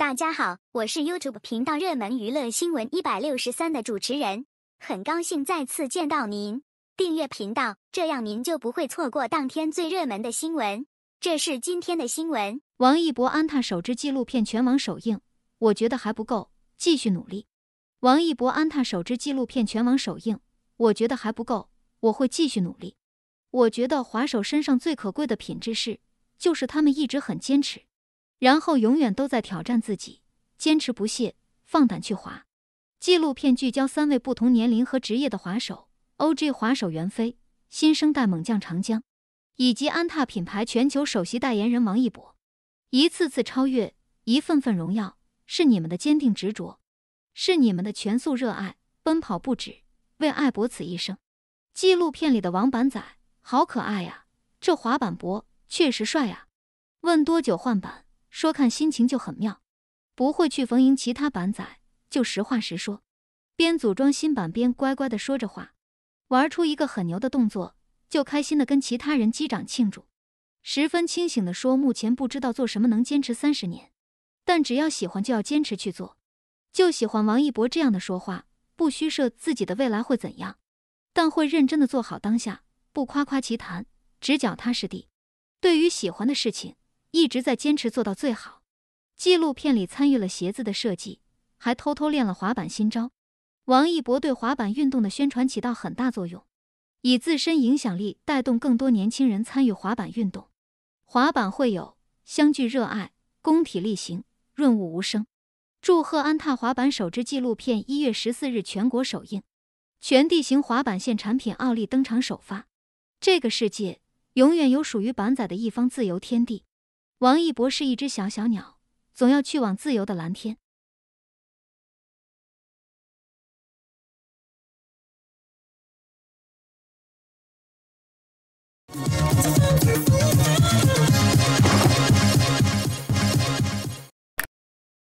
大家好，我是 YouTube 频道热门娱乐新闻一百六十三的主持人，很高兴再次见到您。订阅频道，这样您就不会错过当天最热门的新闻。这是今天的新闻：王一博安踏首支纪录片全网首映，我觉得还不够，继续努力。王一博安踏首支纪录片全网首映，我觉得还不够，我会继续努力。我觉得滑手身上最可贵的品质是，就是他们一直很坚持。然后永远都在挑战自己，坚持不懈，放胆去滑。纪录片聚焦三位不同年龄和职业的滑手：O.G. 滑手袁飞、新生代猛将长江，以及安踏品牌全球首席代言人王一博。一次次超越，一份份荣耀，是你们的坚定执着，是你们的全速热爱。奔跑不止，为爱博此一生。纪录片里的王板仔好可爱呀，这滑板博确实帅啊。问多久换板？说看心情就很妙，不会去逢迎其他板仔，就实话实说，边组装新板边乖乖的说着话，玩出一个很牛的动作，就开心的跟其他人击掌庆祝。十分清醒的说，目前不知道做什么能坚持三十年，但只要喜欢就要坚持去做。就喜欢王一博这样的说话，不虚设自己的未来会怎样，但会认真的做好当下，不夸夸其谈，只脚踏实地。对于喜欢的事情。一直在坚持做到最好。纪录片里参与了鞋子的设计，还偷偷练了滑板新招。王一博对滑板运动的宣传起到很大作用，以自身影响力带动更多年轻人参与滑板运动。滑板会友，相聚热爱，工体力行，润物无声。祝贺安踏滑板首支纪录片一月十四日全国首映，全地形滑板线产品傲立登场首发。这个世界永远有属于板仔的一方自由天地。王一博是一只小小鸟，总要去往自由的蓝天。